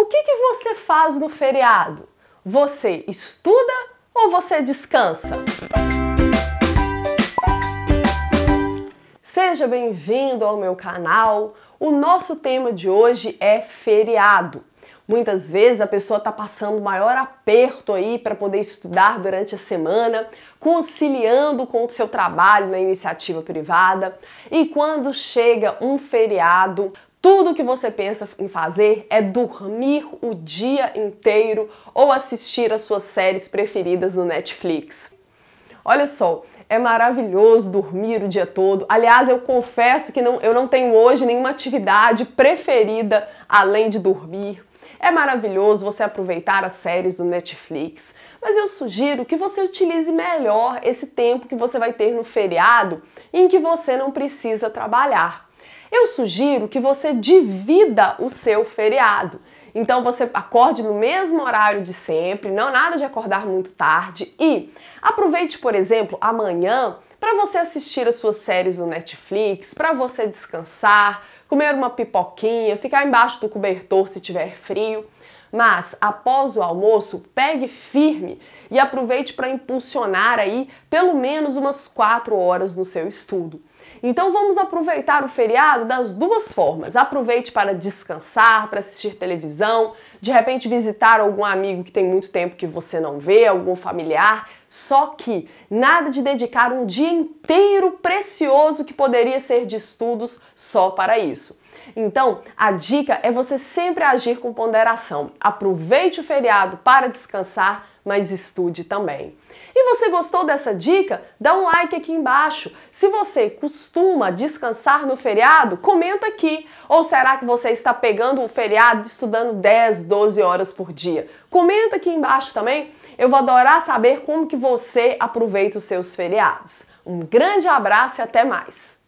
O que, que você faz no feriado? Você estuda ou você descansa? Seja bem-vindo ao meu canal. O nosso tema de hoje é feriado. Muitas vezes a pessoa está passando maior aperto aí para poder estudar durante a semana, conciliando com o seu trabalho na iniciativa privada. E quando chega um feriado, tudo que você pensa em fazer é dormir o dia inteiro ou assistir as suas séries preferidas no Netflix. Olha só, é maravilhoso dormir o dia todo. Aliás, eu confesso que não, eu não tenho hoje nenhuma atividade preferida além de dormir. É maravilhoso você aproveitar as séries do Netflix, mas eu sugiro que você utilize melhor esse tempo que você vai ter no feriado em que você não precisa trabalhar eu sugiro que você divida o seu feriado. Então você acorde no mesmo horário de sempre, não nada de acordar muito tarde e aproveite, por exemplo, amanhã para você assistir as suas séries no Netflix, para você descansar, comer uma pipoquinha, ficar embaixo do cobertor se tiver frio. Mas após o almoço, pegue firme e aproveite para impulsionar aí pelo menos umas 4 horas no seu estudo. Então vamos aproveitar o feriado das duas formas. Aproveite para descansar, para assistir televisão, de repente visitar algum amigo que tem muito tempo que você não vê, algum familiar. Só que nada de dedicar um dia inteiro precioso que poderia ser de estudos só para isso. Então, a dica é você sempre agir com ponderação. Aproveite o feriado para descansar, mas estude também. E você gostou dessa dica? Dá um like aqui embaixo. Se você costuma descansar no feriado, comenta aqui. Ou será que você está pegando o feriado estudando 10, 12 horas por dia? Comenta aqui embaixo também. Eu vou adorar saber como que você aproveita os seus feriados. Um grande abraço e até mais.